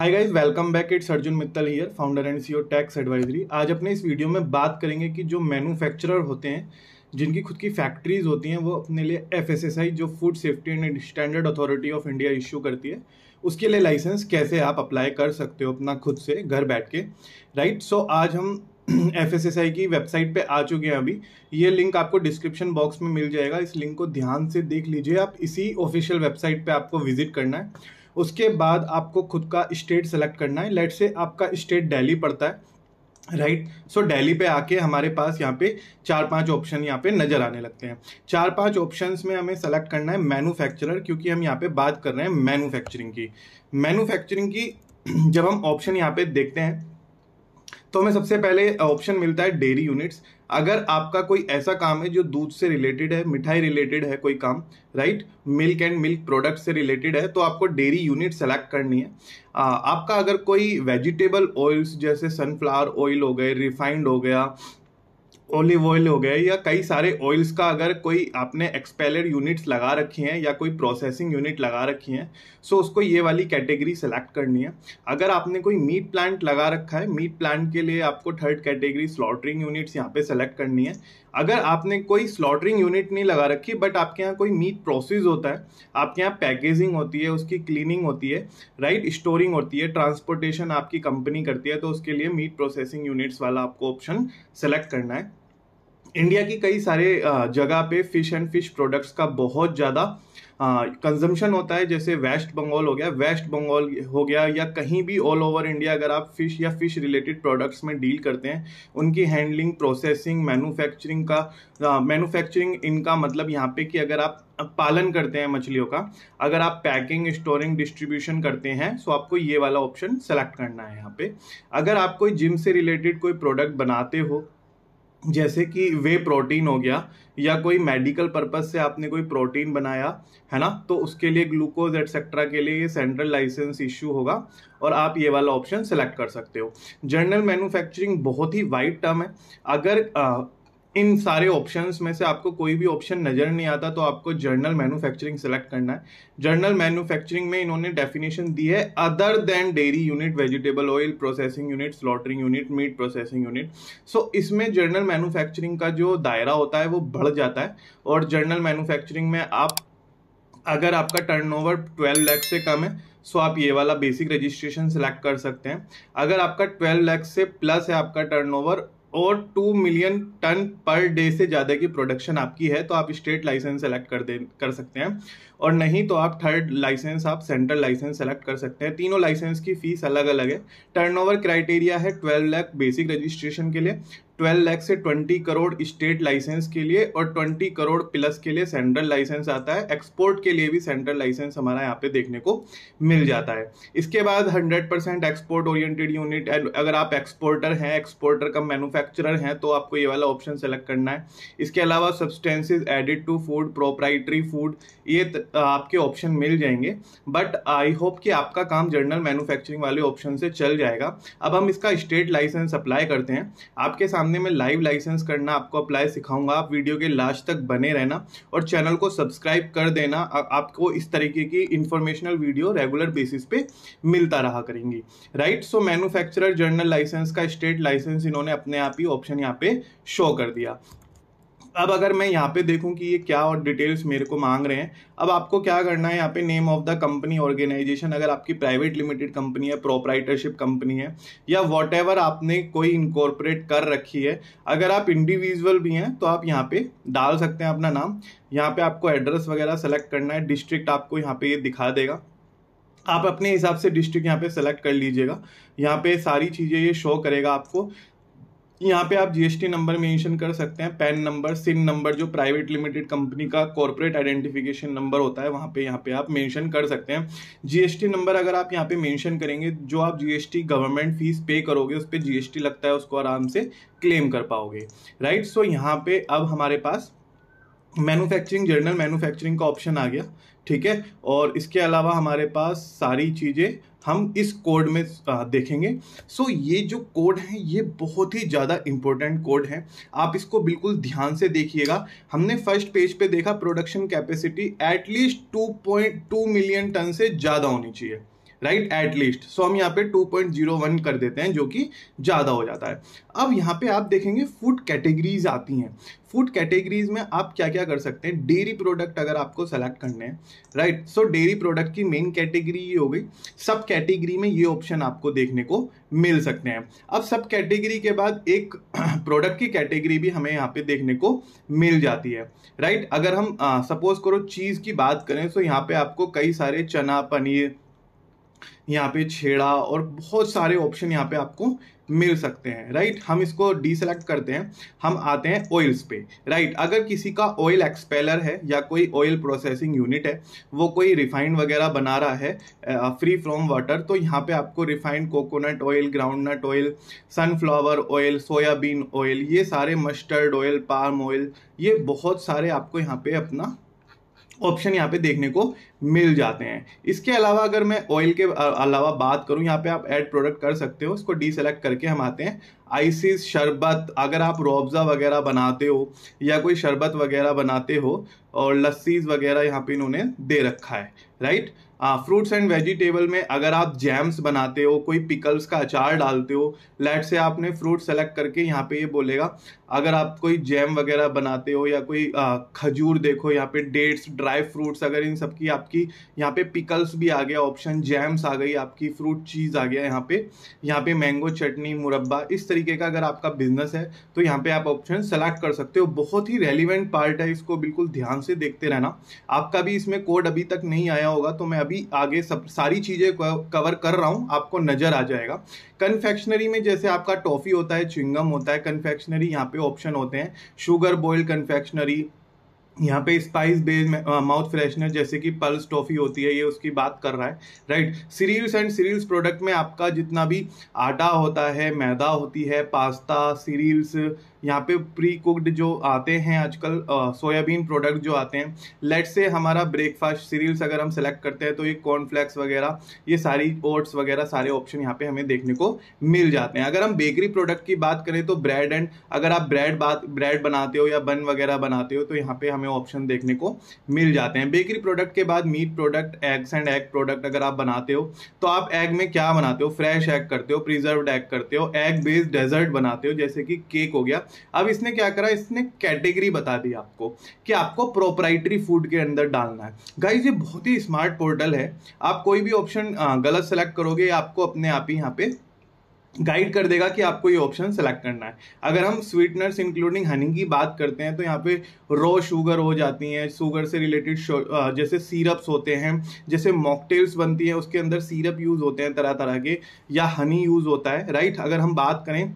Hi guys welcome back it's Arjun Mittal here founder and CEO tax advisory आज अपने इस video में बात करेंगे कि जो मैन्युफैक्चरर होते हैं जिनकी खुद की फैक्ट्रीज होती हैं वो अपने लिए एफएसएसआई जो food safety and standard authority of India issue करती है उसके लिए लाइसेंस कैसे आप अप्लाई कर सकते हो अपना खुद से घर बैठ के राइट सो आज हम एफ एस एस आई की वेबसाइट पे आ चुके हैं अभी ये लिंक आपको डिस्क्रिप्शन बॉक्स में मिल जाएगा इस लिंक को ध्यान से देख लीजिए आप इसी ऑफिशियल वेबसाइट पे आपको विजिट करना है उसके बाद आपको खुद का स्टेट सेलेक्ट करना है लेट से आपका स्टेट डेली पड़ता है राइट सो डेली पे आके हमारे पास यहाँ पे चार पांच ऑप्शन यहाँ पे नज़र आने लगते हैं चार पांच ऑप्शंस में हमें सेलेक्ट करना है मैन्युफैक्चरर क्योंकि हम यहाँ पे बात कर रहे हैं मैन्युफैक्चरिंग की मैन्युफैक्चरिंग की जब हम ऑप्शन यहाँ पे देखते हैं तो हमें सबसे पहले ऑप्शन मिलता है डेयरी यूनिट्स अगर आपका कोई ऐसा काम है जो दूध से रिलेटेड है मिठाई रिलेटेड है कोई काम right milk and milk product से रिलेटेड है तो आपको डेयरी यूनिट सेलेक्ट करनी है आपका अगर कोई वेजिटेबल ऑयल्स जैसे सनफ्लावर ऑयल हो गए रिफाइंड हो गया ओलिव ऑयल हो गया या कई सारे ऑयल्स का अगर कोई आपने एक्सपेलर यूनिट्स लगा रखी हैं या कोई प्रोसेसिंग यूनिट लगा रखी हैं सो उसको ये वाली कैटेगरी सेलेक्ट करनी है अगर आपने कोई मीट प्लांट लगा रखा है मीट प्लांट के लिए आपको थर्ड कैटेगरी स्लॉटरिंग यूनिट्स यहाँ पे सेलेक्ट करनी है अगर आपने कोई स्लॉटरिंग यूनिट नहीं लगा रखी बट आपके यहाँ कोई मीट प्रोसेस होता है आपके यहाँ पैकेजिंग होती है उसकी क्लीनिंग होती है राइट स्टोरिंग होती है ट्रांसपोर्टेशन आपकी कंपनी करती है तो उसके लिए मीट प्रोसेसिंग यूनिट्स वाला आपको ऑप्शन सेलेक्ट करना है इंडिया की कई सारे जगह पे फिश एंड फिश प्रोडक्ट्स का बहुत ज़्यादा कंजम्पशन होता है जैसे वेस्ट बंगाल हो गया वेस्ट बंगाल हो गया या कहीं भी ऑल ओवर इंडिया अगर आप फिश या फिश रिलेटेड प्रोडक्ट्स में डील करते हैं उनकी हैंडलिंग प्रोसेसिंग मैन्युफैक्चरिंग का मैन्युफैक्चरिंग इनका मतलब यहाँ पे कि अगर आप पालन करते हैं मछलियों का अगर आप पैकिंग स्टोरिंग डिस्ट्रीब्यूशन करते हैं सो तो आपको ये वाला ऑप्शन सेलेक्ट करना है यहाँ पे अगर आप कोई जिम से रिलेटेड कोई प्रोडक्ट बनाते हो जैसे कि वे प्रोटीन हो गया या कोई मेडिकल पर्पज़ से आपने कोई प्रोटीन बनाया है ना तो उसके लिए ग्लूकोज एटसेट्रा के लिए ये सेंट्रल लाइसेंस इश्यू होगा और आप ये वाला ऑप्शन सेलेक्ट कर सकते हो जनरल मैन्युफैक्चरिंग बहुत ही वाइड टर्म है अगर आ, इन सारे ऑप्शंस में से आपको कोई भी ऑप्शन नज़र नहीं आता तो आपको जर्नल मैन्युफैक्चरिंग सेलेक्ट करना है जर्नल मैन्युफैक्चरिंग में इन्होंने डेफिनेशन दी है other than dairy unit vegetable oil processing unit slaughtering unit meat processing unit so इसमें जर्नल मैन्युफैक्चरिंग का जो दायरा होता है वो बढ़ जाता है और जर्नल मैन्युफैक्चरिंग में आप अगर आपका टर्नओवर 12 लाख से कम है सो आप ये वाला बेसिक रजिस्ट्रेशन सेलेक्ट कर सकते हैं अगर आपका 12 लाख से प्लस है आपका टर्नओवर और two million ton per day से ज़्यादा की प्रोडक्शन आपकी है तो आप स्टेट लाइसेंस सेलेक्ट कर दे कर सकते हैं और नहीं तो आप थर्ड लाइसेंस आप सेंट्रल लाइसेंस सेलेक्ट कर सकते हैं तीनों लाइसेंस की फ़ीस अलग अलग है टर्नओवर क्राइटेरिया है ट्वेल्व लाख बेसिक रजिस्ट्रेशन के लिए 12 लाख से 20 करोड़ स्टेट लाइसेंस के लिए और 20 करोड़ प्लस के लिए सेंट्रल लाइसेंस आता है एक्सपोर्ट के लिए भी सेंट्रल लाइसेंस हमारा यहाँ पे देखने को मिल जाता है इसके बाद 100 परसेंट एक्सपोर्ट ओरिएंटेड यूनिट अगर आप एक्सपोर्टर हैं एक्सपोर्टर का मैन्युफैक्चरर हैं तो आपको ये वाला ऑप्शन सेलेक्ट करना है इसके अलावा substances added to food proprietary food ये आपके ऑप्शन मिल जाएंगे बट आई होप कि आपका काम जर्नल मैनुफैक्चरिंग वाले ऑप्शन से चल जाएगा अब हम इसका स्टेट लाइसेंस अप्लाई करते हैं आपके सामने सामने में लाइव लाइसेंस करना आपको अप्लाई सिखाऊंगा आप वीडियो के लास्ट तक बने रहना और चैनल को सब्सक्राइब कर देना आपको इस तरीके की इंफॉर्मेशनल वीडियो रेगुलर बेसिस पे मिलता रहा करेंगी right so manufacturer general license का स्टेट लाइसेंस इन्होंने अपने आप ही ऑप्शन यहाँ पे शो कर दिया अब अगर मैं यहाँ पे देखूँ कि ये क्या और डिटेल्स मेरे को मांग रहे हैं अब आपको क्या करना है यहाँ पे name of the company organisation अगर आपकी प्राइवेट लिमिटेड कंपनी है प्रोपराइटरशिप कंपनी है या वॉट आपने कोई इनकॉर्पोरेट कर रखी है अगर आप इंडिविजुअल भी हैं तो आप यहाँ पे डाल सकते हैं अपना नाम यहाँ पे आपको एड्रेस वगैरह सेलेक्ट करना है डिस्ट्रिक्ट आपको यहाँ पे ये यह दिखा देगा आप अपने हिसाब से डिस्ट्रिक्ट यहाँ पे सेलेक्ट कर लीजिएगा यहाँ पे सारी चीज़ें ये शो करेगा आपको यहाँ पे आप जीएसटी नंबर मेंशन कर सकते हैं पैन नंबर सिम नंबर जो प्राइवेट लिमिटेड कंपनी का कॉर्पोरेट आइडेंटिफिकेशन नंबर होता है वहाँ पे यहाँ पे आप मेंशन कर सकते हैं जीएसटी नंबर अगर आप यहाँ पे मेंशन करेंगे जो आप जीएसटी गवर्नमेंट फीस पे करोगे उस पर जीएसटी लगता है उसको आराम से क्लेम कर पाओगे राइट सो यहाँ पे अब हमारे पास मैनुफैक्चरिंग जर्नल मैनुफैक्चरिंग का ऑप्शन आ गया ठीक है और इसके अलावा हमारे पास सारी चीज़ें हम इस कोड में देखेंगे सो so, ये जो कोड है ये बहुत ही ज़्यादा इम्पोर्टेंट कोड है आप इसको बिल्कुल ध्यान से देखिएगा हमने फर्स्ट पेज पे देखा production capacity at least 2.2 million ton से ज़्यादा होनी चाहिए राइट एट लीस्ट सो हम यहाँ पे 2.01 कर देते हैं जो कि ज़्यादा हो जाता है अब यहाँ पे आप देखेंगे फूड कैटेगरीज आती हैं फूड कैटेगरीज में आप क्या क्या कर सकते हैं डेयरी प्रोडक्ट अगर आपको सेलेक्ट करने हैं राइट सो डेयरी प्रोडक्ट की मेन कैटेगरी ये हो गई सब कैटेगरी में ये ऑप्शन आपको देखने को मिल सकते हैं अब सब कैटेगरी के बाद एक प्रोडक्ट की कैटेगरी भी हमें यहाँ पे देखने को मिल जाती है राइट अगर हम सपोज करो चीज़ की बात करें तो यहाँ पे आपको कई सारे चना पनीर यहाँ पे छेड़ा और बहुत सारे ऑप्शन यहाँ पे आपको मिल सकते हैं राइट हम इसको डीसेलेक्ट करते हैं हम आते हैं ऑयल्स पे राइट अगर किसी का ऑयल एक्सपेलर है या कोई ऑयल प्रोसेसिंग यूनिट है वो कोई रिफाइंड वगैरह बना रहा है फ्री फ्रॉम वाटर तो यहाँ पे आपको refined coconut oil groundnut oil sunflower oil soybean oil ये सारे मस्टर्ड ऑयल पाम ऑयल ये बहुत सारे आपको यहाँ पे अपना ऑप्शन यहाँ पे देखने को मिल जाते हैं इसके अलावा अगर मैं ऑयल के अलावा बात करूँ यहाँ पे आप ऐड प्रोडक्ट कर सकते हो उसको डीसेलेक्ट करके हम आते हैं आइसिस शरबत अगर आप रोबज़ा वगैरह बनाते हो या कोई शरबत वगैरह बनाते हो और लस्सीज वगैरह यहाँ पे इन्होंने दे रखा है राइट फ्रूट्स एंड वेजिटेबल में अगर आप जैम्स बनाते हो कोई पिकल्स का अचार डालते हो लेट से आपने फ्रूट सेलेक्ट करके यहाँ पे ये बोलेगा अगर आप कोई जैम वगैरह बनाते हो या कोई खजूर देखो यहाँ पे डेट्स ड्राई फ्रूट्स अगर इन सब की आपकी यहाँ पे पिकल्स भी आ गया ऑप्शन जैम्स आ गई आपकी फ्रूट चीज़ आ गया यहाँ पे यहाँ पे मैंगो चटनी मुरब्बा इस तरीके का अगर आपका बिजनेस है तो यहाँ पे आप ऑप्शन सेलेक्ट कर सकते हो बहुत ही रेलिवेंट पार्ट है इसको बिल्कुल ध्यान से देखते रहना आपका भी इसमें कोड अभी तक नहीं आया होगा तो मैं अभी आगे सब सारी चीज़ें कवर कर रहा हूँ आपको नज़र आ जाएगा कन्फेक्शनरी में जैसे आपका टॉफ़ी होता है चिंगम होता है कन्फेक्शनरी यहाँ पे ऑप्शन होते हैं शुगर बॉयल कन्फेक्शनरी यहाँ पे स्पाइस बेस्ड माउथ फ्रेशनर जैसे कि पल्स टॉफी होती है ये उसकी बात कर रहा है right cereals and cereals product में आपका जितना भी आटा होता है मैदा होती है पास्ता सीरील्स यहाँ पे प्री कुकड जो आते हैं आजकल सोयाबीन uh, प्रोडक्ट जो आते हैं लेट से हमारा ब्रेकफास्ट सीरील्स अगर हम सेलेक्ट करते हैं तो ये कॉर्नफ्लैक्स वगैरह ये सारी ओट्स वगैरह सारे ऑप्शन यहाँ पे हमें देखने को मिल जाते हैं अगर हम बेकरी प्रोडक्ट की बात करें तो ब्रेड एंड अगर आप ब्रेड बात ब्रेड बनाते हो या बन वगैरह बनाते हो तो यहाँ पे हमें हमें ऑप्शन देखने को मिल हम्म। जाते हैं बेकरी प्रोडक्ट के बाद meat product eggs and egg product अगर आप बनाते हो तो आप एग में क्या बनाते हो फ्रेश एग करते हो प्रिजर्व एग करते हो एग बेस्ड डेजर्ट बनाते हो जैसे कि केक हो गया अब इसने क्या करा इसने कैटेगरी बता दी आपको कि आपको प्रोपराइटरी फूड के अंदर डालना है गाइज ये बहुत ही स्मार्ट पोर्टल है आप कोई भी ऑप्शन गलत सेलेक्ट करोगे आपको अपने आप ही यहाँ पे गाइड कर देगा कि आपको ये ऑप्शन सेलेक्ट करना है अगर हम स्वीटनर्स इंक्लूडिंग हनी की बात करते हैं तो यहाँ पे रॉ शुगर हो जाती हैं शुगर से रिलेटेड जैसे सीरप्स होते हैं जैसे मॉकटेल्स बनती हैं उसके अंदर सीरप यूज़ होते हैं तरह तरह के या हनी यूज़ होता है राइट अगर हम बात करें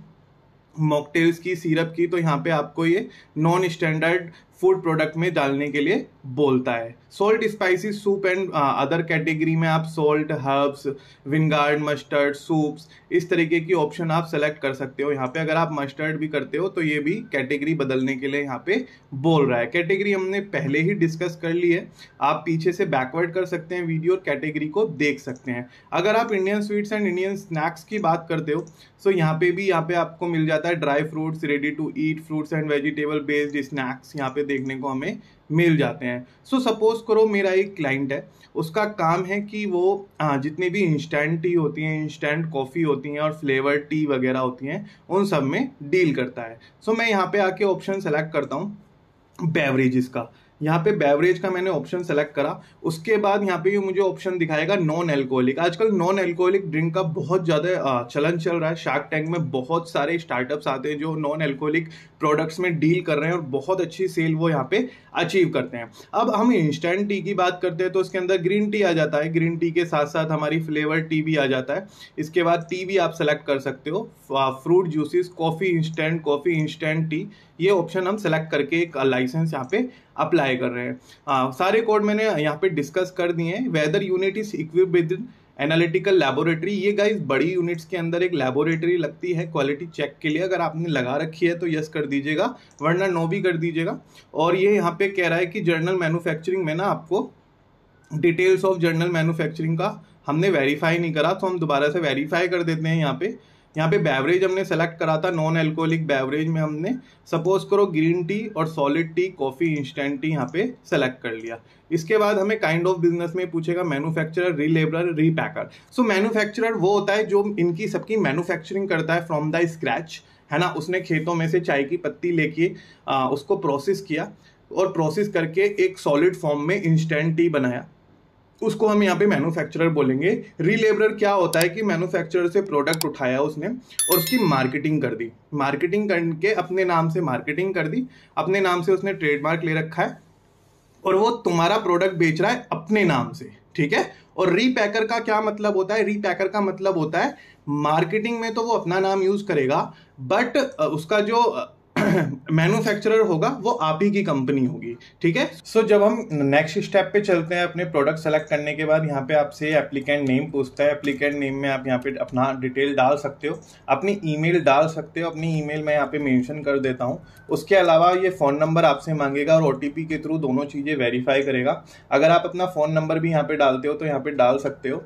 मॉकटेल्स की सीरप की तो यहाँ पे आपको ये नॉन स्टैंडर्ड फूड प्रोडक्ट में डालने के लिए बोलता है salt spicy soup and other category में आप salt herbs vinegar mustard soups इस तरीके की ऑप्शन आप सेलेक्ट कर सकते हो यहाँ पे अगर आप मस्टर्ड भी करते हो तो ये भी कैटेगरी बदलने के लिए यहाँ पे बोल रहा है कैटेगरी हमने पहले ही डिस्कस कर ली है आप पीछे से बैकवर्ड कर सकते हैं वीडियो और कैटेगरी को देख सकते हैं अगर आप Indian sweets and Indian snacks की बात करते हो सो तो यहाँ पे भी यहाँ पे आपको मिल जाता है dry fruits ready to eat fruits and vegetable based snacks यहाँ पे देखने को हमें मिल जाते हैं सो so, सपोज करो मेरा एक क्लाइंट है उसका काम है कि वो हाँ जितनी भी इंस्टेंट टी होती हैं इंस्टेंट कॉफ़ी होती हैं और फ्लेवर टी वगैरह होती हैं उन सब में डील करता है सो so, मैं यहाँ पे आके ऑप्शन सेलेक्ट करता हूँ बेवरेजेस का यहाँ पे बेवरेज का मैंने ऑप्शन सेलेक्ट करा उसके बाद यहाँ पे ये मुझे ऑप्शन दिखाएगा नॉन एल्कोहलिक आजकल नॉन एल्कोहलिक ड्रिंक का बहुत ज़्यादा चलन चल रहा है शार्क टैंक में बहुत सारे स्टार्टअप्स आते हैं जो नॉन एल्कोहलिक प्रोडक्ट्स में डील कर रहे हैं और बहुत अच्छी सेल वो यहाँ पे अचीव करते हैं अब हम इंस्टेंट टी की बात करते हैं तो उसके अंदर ग्रीन टी आ जाता है ग्रीन टी के साथ साथ हमारी फ्लेवर टी भी आ जाता है इसके बाद टी भी आप सेलेक्ट कर सकते हो fruit juices coffee instant coffee instant tea ये ऑप्शन हम सेलेक्ट करके एक लाइसेंस यहाँ पे अप्लाई कर रहे हैं आ, हाँ, सारे कोड मैंने यहाँ पे डिस्कस कर दिए हैं whether unit is equip with analytical laboratory ये गाइज बड़ी यूनिट्स के अंदर एक लेबोरेटरी लगती है क्वालिटी चेक के लिए अगर आपने लगा रखी है तो यस कर दीजिएगा वरना नो भी कर दीजिएगा और ये यहाँ पे कह रहा है कि जर्नल मैन्युफैक्चरिंग में ना आपको डिटेल्स ऑफ जर्नल मैन्युफैक्चरिंग का हमने वेरीफाई नहीं करा तो हम दोबारा से वेरीफाई कर देते हैं यहाँ पे यहाँ पे बेवरेज हमने सेलेक्ट करा था नॉन एल्कोहलिक बेवरेज में हमने सपोज करो ग्रीन टी और solid tea coffee instant tea यहाँ पे सेलेक्ट कर लिया इसके बाद हमें काइंड ऑफ बिजनेस में पूछेगा manufacturer labeller repacker so manufacturer वो होता है जो इनकी सबकी मैन्युफैक्चरिंग करता है फ्रॉम द स्क्रैच है ना उसने खेतों में से चाय की पत्ती लेके उसको प्रोसेस किया और प्रोसेस करके एक सॉलिड फॉर्म में इंस्टेंट टी बनाया उसको हम यहाँ पे मैन्युफैक्चरर बोलेंगे रीलेबरर क्या होता है कि मैन्युफैक्चरर से प्रोडक्ट उठाया उसने और उसकी मार्केटिंग कर दी मार्केटिंग करके अपने नाम से मार्केटिंग कर दी अपने नाम से उसने ट्रेडमार्क ले रखा है और वो तुम्हारा प्रोडक्ट बेच रहा है अपने नाम से ठीक है और रीपैकर का क्या मतलब होता है रीपैकर का मतलब होता है मार्केटिंग में तो वो अपना नाम यूज करेगा बट उसका जो मैन्युफैक्चरर होगा वो आप ही की कंपनी होगी ठीक है सो so, जब हम नेक्स्ट स्टेप पे चलते हैं अपने प्रोडक्ट सेलेक्ट करने के बाद यहाँ पे आपसे एप्लीकेंट नेम पूछता है एप्लीकेंट नेम में आप यहाँ पे अपना डिटेल डाल सकते हो अपनी ईमेल डाल सकते हो अपनी ईमेल मैं यहाँ पे मेंशन कर देता हूँ उसके अलावा ये फ़ोन नंबर आपसे मांगेगा और ओ के थ्रू दोनों चीज़ें वेरीफाई करेगा अगर आप अपना फ़ोन नंबर भी यहाँ पर डालते हो तो यहाँ पर डाल सकते हो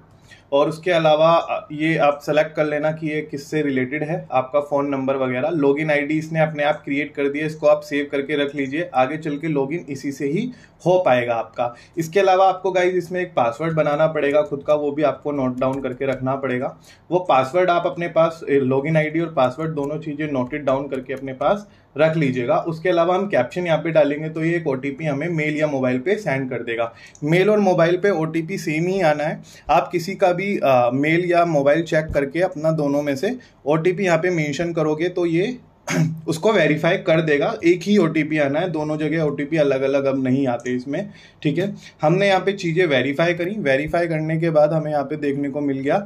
और उसके अलावा ये आप सेलेक्ट कर लेना कि ये किससे रिलेटेड है आपका फ़ोन नंबर वगैरह लॉगिन आईडी इसने अपने आप क्रिएट कर दिया इसको आप सेव करके रख लीजिए आगे चल के लॉग इसी से ही हो पाएगा आपका इसके अलावा आपको गाइज इसमें एक पासवर्ड बनाना पड़ेगा खुद का वो भी आपको नोट डाउन करके रखना पड़ेगा वो पासवर्ड आप अपने पास लॉग इन और पासवर्ड दोनों चीज़ें नोटेड डाउन करके अपने पास रख लीजिएगा उसके अलावा हम कैप्शन यहाँ पे डालेंगे तो ये एक ओ हमें मेल या मोबाइल पे सेंड कर देगा मेल और मोबाइल पे ओ सेम ही आना है आप किसी का भी आ, मेल या मोबाइल चेक करके अपना दोनों में से ओ टी पी यहाँ पर मैंशन करोगे तो ये उसको वेरीफाई कर देगा एक ही ओ आना है दोनों जगह ओ अलग अलग अब नहीं आते इसमें ठीक है हमने यहाँ पे चीज़ें वेरीफाई करी वेरीफाई करने के बाद हमें यहाँ पे देखने को मिल गया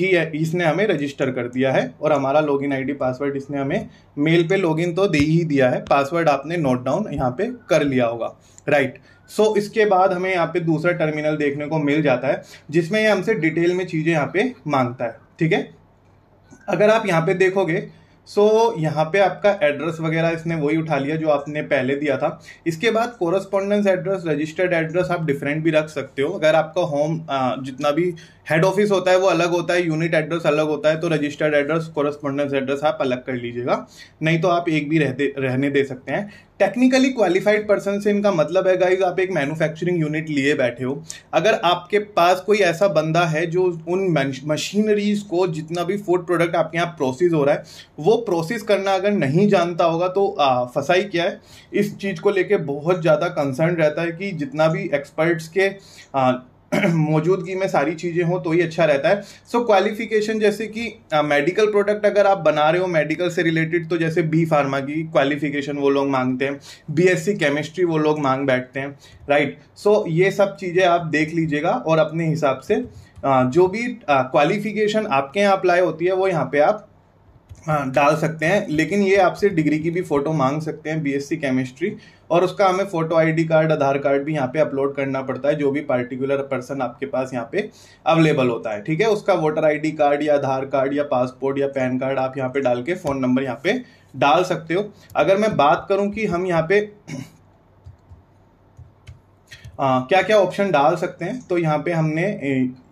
कि इसने हमें रजिस्टर कर दिया है और हमारा लॉगिन आईडी पासवर्ड इसने हमें मेल पे लॉगिन तो दे ही दिया है पासवर्ड आपने नोट डाउन यहाँ पे कर लिया होगा राइट right. सो so, इसके बाद हमें यहाँ पे दूसरा टर्मिनल देखने को मिल जाता है जिसमें ये हमसे डिटेल में चीज़ें यहाँ पे मांगता है ठीक है अगर आप यहाँ पे देखोगे सो so, यहाँ पे आपका एड्रेस वगैरह इसने वही उठा लिया जो आपने पहले दिया था इसके बाद कोरस्पॉन्डेंस एड्रेस रजिस्टर्ड एड्रेस आप डिफरेंट भी रख सकते हो अगर आपका होम जितना भी हेड ऑफिस होता है वो अलग होता है यूनिट एड्रेस अलग होता है तो रजिस्टर्ड एड्रेस कोरस्पॉन्डेंस एड्रेस आप अलग कर लीजिएगा नहीं तो आप एक भी रहते रहने दे सकते हैं टेक्निकली क्वालिफाइड पर्सन से इनका मतलब है गाइज आप एक मैन्युफैक्चरिंग यूनिट लिए बैठे हो अगर आपके पास कोई ऐसा बंदा है जो उन मशीनरीज को जितना भी फूड प्रोडक्ट आपके यहाँ प्रोसेस हो रहा है वो प्रोसेस करना अगर नहीं जानता होगा तो फसाई क्या है इस चीज़ को लेके बहुत ज़्यादा कंसर्न रहता है कि जितना भी एक्सपर्ट्स के आ, मौजूदगी में सारी चीज़ें हों तो ही अच्छा रहता है सो so, क्वालिफिकेशन जैसे कि मेडिकल प्रोडक्ट अगर आप बना रहे हो मेडिकल से रिलेटेड तो जैसे बी फार्मा की क्वालिफिकेशन वो लोग मांगते हैं बीएससी केमिस्ट्री वो लोग मांग बैठते हैं राइट सो so, ये सब चीज़ें आप देख लीजिएगा और अपने हिसाब से जो भी क्वालिफिकेशन आपके यहाँ अप्लाई होती है वो यहाँ पे आप हाँ डाल सकते हैं लेकिन ये आपसे डिग्री की भी फ़ोटो मांग सकते हैं बीएससी केमिस्ट्री और उसका हमें photo ID card Aadhaar card भी यहाँ पे अपलोड करना पड़ता है जो भी पार्टिकुलर पर्सन आपके पास यहाँ पे अवेलेबल होता है ठीक है उसका वोटर आईडी कार्ड या आधार कार्ड या पासपोर्ट या पैन कार्ड आप यहाँ पे डाल के फ़ोन नंबर यहाँ पे डाल सकते हो अगर मैं बात करूँ कि हम यहाँ पे क्या क्या ऑप्शन डाल सकते हैं तो यहाँ पे हमने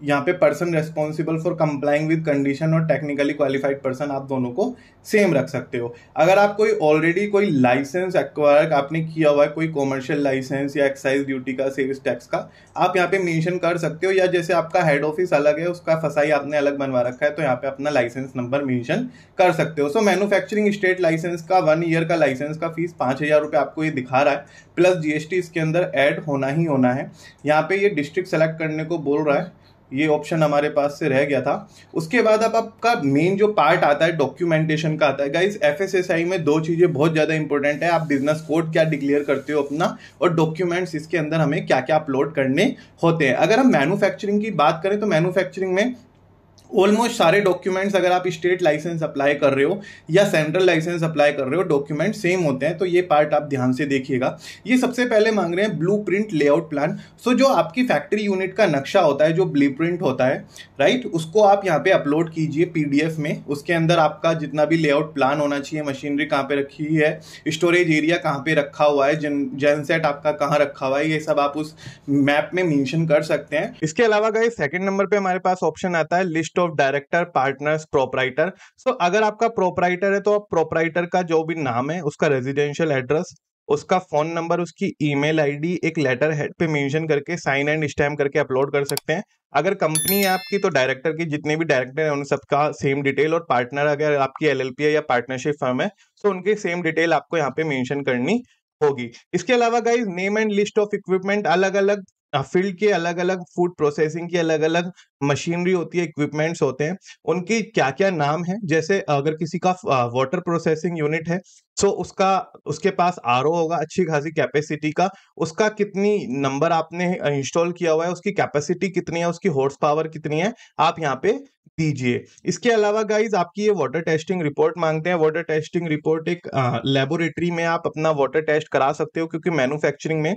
यहाँ पे person responsible for complying with condition और टेक्निकली क्वालिफाइड पर्सन आप दोनों को सेम रख सकते हो अगर आप कोई ऑलरेडी कोई लाइसेंस एक्वायर आपने किया हुआ है कोई कॉमर्शियल लाइसेंस या एक्साइज ड्यूटी का सेल्स टैक्स का आप यहाँ पे मेंशन कर सकते हो या जैसे आपका हेड ऑफिस अलग है उसका फसाई आपने अलग बनवा रखा है तो यहाँ पे अपना लाइसेंस नंबर मेंशन कर सकते हो सो मैनुफैक्चरिंग स्टेट लाइसेंस का वन ईयर का लाइसेंस का फीस पाँच हज़ार आपको ये दिखा रहा है प्लस जीएसटी इसके अंदर एड होना ही होना है यहाँ पे ये डिस्ट्रिक्ट सेलेक्ट करने को बोल रहा है ये ऑप्शन हमारे पास से रह गया था उसके बाद अब आपका मेन जो पार्ट आता है डॉक्यूमेंटेशन का आता है गाइज एफ में दो चीज़ें बहुत ज़्यादा इंपॉर्टेंट है आप बिजनेस कोड क्या डिक्लेयर करते हो अपना और डॉक्यूमेंट्स इसके अंदर हमें क्या क्या अपलोड करने होते हैं अगर हम मैन्युफैक्चरिंग की बात करें तो मैन्युफैक्चरिंग में ऑलमोस्ट सारे डॉक्यूमेंट्स अगर आप स्टेट लाइसेंस अप्लाई कर रहे हो या सेंट्रल लाइसेंस अप्लाई कर रहे हो डॉक्यूमेंट सेम होते हैं तो ये पार्ट आप ध्यान से देखिएगा ये सबसे पहले मांग रहे हैं blueprint layout plan so जो आपकी फैक्ट्री यूनिट का नक्शा होता है जो ब्लू प्रिंट होता है राइट उसको आप यहाँ पे अपलोड कीजिए पीडीएफ में उसके अंदर आपका जितना भी लेआउट प्लान होना चाहिए मशीनरी कहाँ पे रखी हुई है स्टोरेज एरिया कहाँ पे रखा हुआ है जेनसेट आपका कहाँ रखा हुआ है ये सब आप उस मैप में मैंशन कर सकते हैं इसके अलावा गए सेकेंड नंबर पे हमारे पास ऑप्शन आता है list of director partners proprietor so अगर आपका प्रोपराइटर है तो आप प्रोपराइटर का जो भी नाम है उसका रेजिडेंशियल एड्रेस उसका फोन नंबर उसकी ईमेल आईडी एक लेटर हेड पे मेंशन करके साइन एंड स्टैम्प करके अपलोड कर सकते हैं अगर कंपनी है आपकी तो डायरेक्टर की जितने भी डायरेक्टर हैं उन सबका सेम डिटेल और पार्टनर अगर आपकी एलएलपी है या पार्टनरशिप फर्म है तो उनकी सेम डिटेल आपको यहाँ पे मेंशन करनी होगी इसके अलावा guys name and list of equipment अलग अलग फील्ड के अलग अलग फूड प्रोसेसिंग के अलग अलग मशीनरी होती है इक्विपमेंट्स होते हैं उनके क्या क्या नाम है जैसे अगर किसी का वाटर प्रोसेसिंग यूनिट है सो उसका उसके पास आर होगा अच्छी खासी कैपेसिटी का उसका कितनी नंबर आपने इंस्टॉल किया हुआ है उसकी कैपेसिटी कितनी है उसकी हॉर्स पावर कितनी है आप यहाँ पे दीजिए इसके अलावा गाइज आपकी ये वाटर टेस्टिंग रिपोर्ट मांगते हैं वाटर टेस्टिंग रिपोर्ट एक लेबोरेटरी में आप अपना वाटर टेस्ट करा सकते हो क्योंकि मैन्युफैक्चरिंग में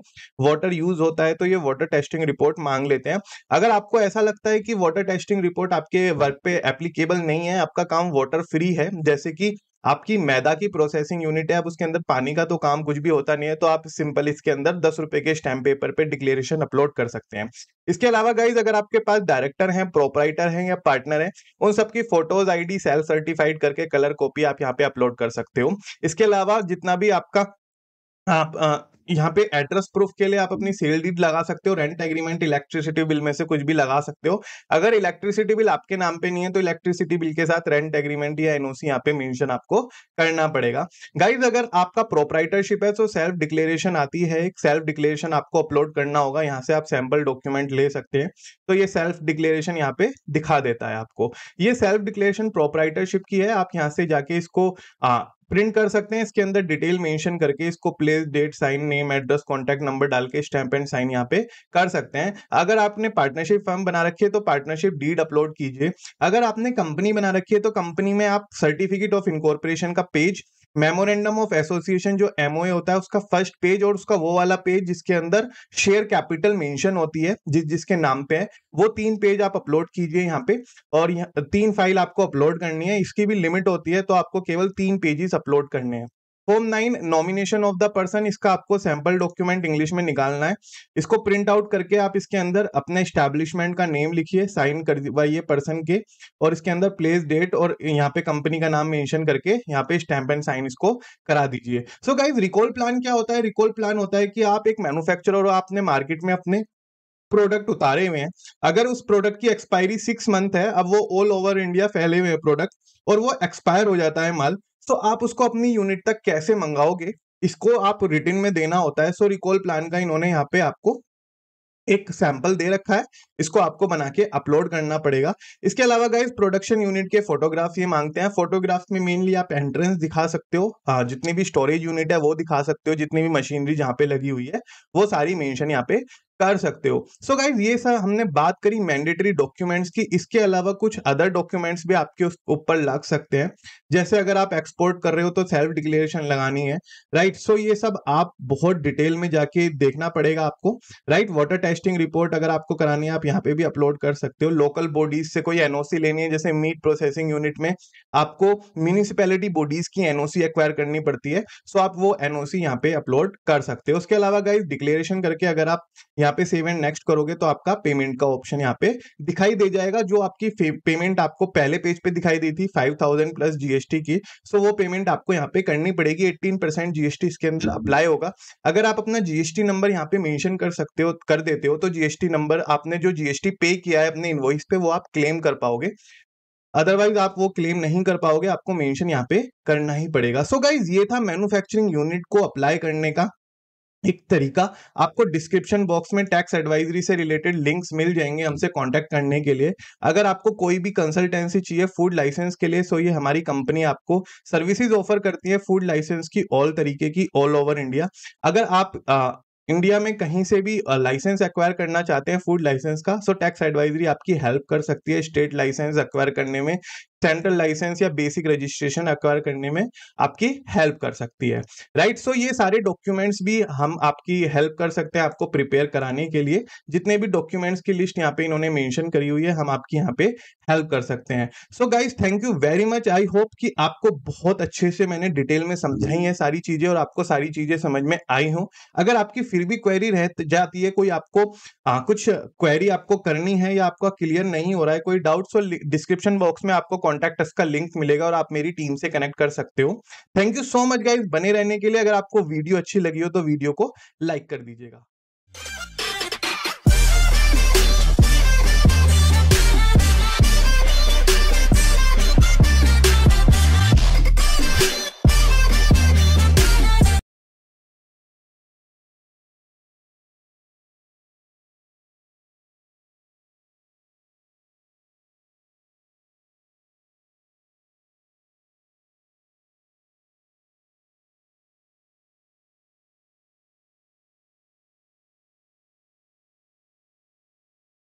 वाटर यूज होता है तो ये वाटर टेस्टिंग रिपोर्ट मांग लेते हैं अगर आपको ऐसा लगता है कि कि वाटर टेस्टिंग रिपोर्ट आपके वर्क पे एप्लीकेबल नहीं है आपका काम वाटर फ्री है जैसे कि आपकी मैदा की प्रोसेसिंग यूनिट है अब उसके अंदर पानी का तो काम कुछ भी होता नहीं है तो आप सिंपल इसके अंदर दस रुपए के स्टैम्प पेपर पे डिक्लेरेशन अपलोड कर सकते हैं इसके अलावा गाइज अगर आपके पास डायरेक्टर हैं प्रोपराइटर हैं या पार्टनर हैं उन सबकी फोटोज आईडी सेल्फ सर्टिफाइड करके कलर कॉपी आप यहाँ पे अपलोड कर सकते हो इसके अलावा जितना भी आपका आप यहाँ पे एड्रेस प्रूफ के लिए आप अपनी सेल डीड लगा सकते हो रेंट एग्रीमेंट इलेक्ट्रिसिटी बिल में से कुछ भी लगा सकते हो अगर इलेक्ट्रिसिटी बिल आपके नाम पे नहीं है तो इलेक्ट्रिसिटी बिल के साथ रेंट एग्रीमेंट या एनओसी यहाँ पे मेंशन आपको करना पड़ेगा गाइज अगर आपका प्रोपराइटरशिप है तो सेल्फ डिक्लेरेशन आती है एक सेल्फ डिक्लेरेशन आपको अपलोड करना होगा यहाँ से आप सैम्पल डॉक्यूमेंट ले सकते हैं तो ये सेल्फ डिक्लेरेशन यहाँ पे दिखा देता है आपको ये सेल्फ डिक्लेरेशन प्रोपराइटरशिप की है आप यहाँ से जाके इसको प्रिंट कर सकते हैं इसके अंदर डिटेल मेंशन करके इसको place date sign name address contact number डाल के स्टैम्प एंड साइन यहाँ पे कर सकते हैं अगर आपने पार्टनरशिप फॉर्म बना रखी है तो पार्टनरशिप डीड अपलोड कीजिए अगर आपने कंपनी बना रखी है तो कंपनी में आप सर्टिफिकेट ऑफ इंकॉर्पोरेशन का पेज मेमोरेंडम ऑफ एसोसिएशन जो एमओए होता है उसका फर्स्ट पेज और उसका वो वाला पेज जिसके अंदर शेयर कैपिटल मेंशन होती है जिस जिसके नाम पे है वो तीन पेज आप अपलोड कीजिए यहाँ पे और यहाँ तीन फाइल आपको अपलोड करनी है इसकी भी लिमिट होती है तो आपको केवल तीन पेजेस अपलोड करने हैं form nine nomination of the person इसका आपको सैंपल डॉक्यूमेंट इंग्लिश में निकालना है इसको प्रिंट आउट करके आप इसके अंदर अपने स्टैब्लिशमेंट का नेम लिखिए साइन करवाइए पर्सन के और इसके अंदर प्लेस डेट और यहाँ पे कंपनी का नाम मेंशन करके यहाँ पे स्टैम्प एंड साइन इसको करा दीजिए सो गाइज रिकॉल प्लान क्या होता है रिकॉल प्लान होता है कि आप एक मैनुफेक्चर और आपने मार्केट में अपने प्रोडक्ट उतारे हुए हैं अगर उस प्रोडक्ट की एक्सपायरी सिक्स मंथ है अब वो ऑल ओवर इंडिया फैले हुए प्रोडक्ट और वो एक्सपायर हो जाता है माल तो आप उसको अपनी यूनिट तक कैसे मंगाओगे इसको आप रिटर्न में देना होता है सो रिकॉल प्लान का इन्होंने यहाँ पे आपको एक सैंपल दे रखा है इसको आपको बना के अपलोड करना पड़ेगा इसके अलावा गाइज प्रोडक्शन यूनिट के फोटोग्राफ ये मांगते हैं फोटोग्राफ में मेनली आप एंट्रेंस दिखा सकते हो जितनी भी स्टोरेज यूनिट है वो दिखा सकते हो जितनी भी मशीनरी जहाँ पे लगी हुई है वो सारी मेंशन यहाँ पे कर सकते हो सो so गाइज ये सब हमने बात करी मैंडेटरी डॉक्यूमेंट्स की इसके अलावा कुछ अदर डॉक्यूमेंट्स भी आपके ऊपर लग सकते हैं जैसे अगर आप एक्सपोर्ट कर रहे हो तो सेल्फ डिक्लेरेशन लगानी है राइट सो so ये सब आप बहुत डिटेल में जाके देखना पड़ेगा आपको राइट वाटर टेस्टिंग रिपोर्ट अगर आपको करानी है आप यहाँ पे भी अपलोड कर सकते हो लोकल बॉडीज से कोई एनओसी लेनी है जैसे मीट प्रोसेसिंग यूनिट में आपको म्यूनिसिपैलिटी बॉडीज की एनओसी एक्वायर करनी पड़ती है सो so आप वो एनओसी यहाँ पे अपलोड कर सकते हो उसके अलावा गाइज डिक्लेरेशन करके अगर आप यहाँ पे सेव एंड नेक्स्ट करोगे तो आपका पेमेंट का ऑप्शन यहाँ पे दिखाई दे जाएगा जो आपकी पेमेंट आपको पहले पेज पे दिखाई दी थी फाइव थाउजेंड प्लस जीएसटी की सो वो पेमेंट आपको यहाँ पे करनी पड़ेगी एट्टीन परसेंट जीएसटी इसके अंदर अप्लाई हम्म। होगा अगर आप अपना जीएसटी नंबर यहाँ पे मेंशन कर सकते हो कर देते हो तो जीएसटी नंबर आपने जो जीएसटी पे किया है अपने इन्वॉइस पे वो आप क्लेम कर पाओगे अदरवाइज आप वो क्लेम नहीं कर पाओगे आपको मेंशन यहाँ पे करना ही पड़ेगा सो so गाइज ये था मैन्युफैक्चरिंग यूनिट को अप्लाई करने का एक तरीका आपको डिस्क्रिप्शन बॉक्स में टैक्स एडवाइजरी से रिलेटेड लिंक्स मिल जाएंगे हमसे कांटेक्ट करने के लिए अगर आपको कोई भी कंसल्टेंसी चाहिए फूड लाइसेंस के लिए सो ये हमारी कंपनी आपको सर्विसेज ऑफर करती है फूड लाइसेंस की ऑल तरीके की ऑल ओवर इंडिया अगर आप आ, इंडिया में कहीं से भी लाइसेंस एक्वायर करना चाहते हैं फूड लाइसेंस का सो टैक्स एडवाइजरी आपकी हेल्प कर सकती है स्टेट लाइसेंस एक्वायर करने में सेंट्रल लाइसेंस या बेसिक रजिस्ट्रेशन अक्वायर करने में आपकी हेल्प कर सकती है राइट right? सो so ये सारे डॉक्यूमेंट्स भी हम आपकी हेल्प कर सकते हैं आपको प्रिपेयर कराने के लिए जितने भी डॉक्यूमेंट्स की लिस्ट यहाँ पे इन्होंने मेंशन करी हुई है हम आपकी यहाँ पे हेल्प कर सकते हैं so guys thank you very much I hope कि आपको बहुत अच्छे से मैंने डिटेल में समझाई है सारी चीजें और आपको सारी चीजें समझ में आई हूँ अगर आपकी फिर भी क्वेरी रह जाती है कोई आपको आ, कुछ क्वेरी आपको करनी है या आपका क्लियर नहीं हो रहा है कोई डाउट सो डिस्क्रिप्शन बॉक्स में आपको कॉन्टैक्ट का लिंक मिलेगा और आप मेरी टीम से कनेक्ट कर सकते हो thank you so much guys बने रहने के लिए अगर आपको वीडियो अच्छी लगी हो तो वीडियो को लाइक कर दीजिएगा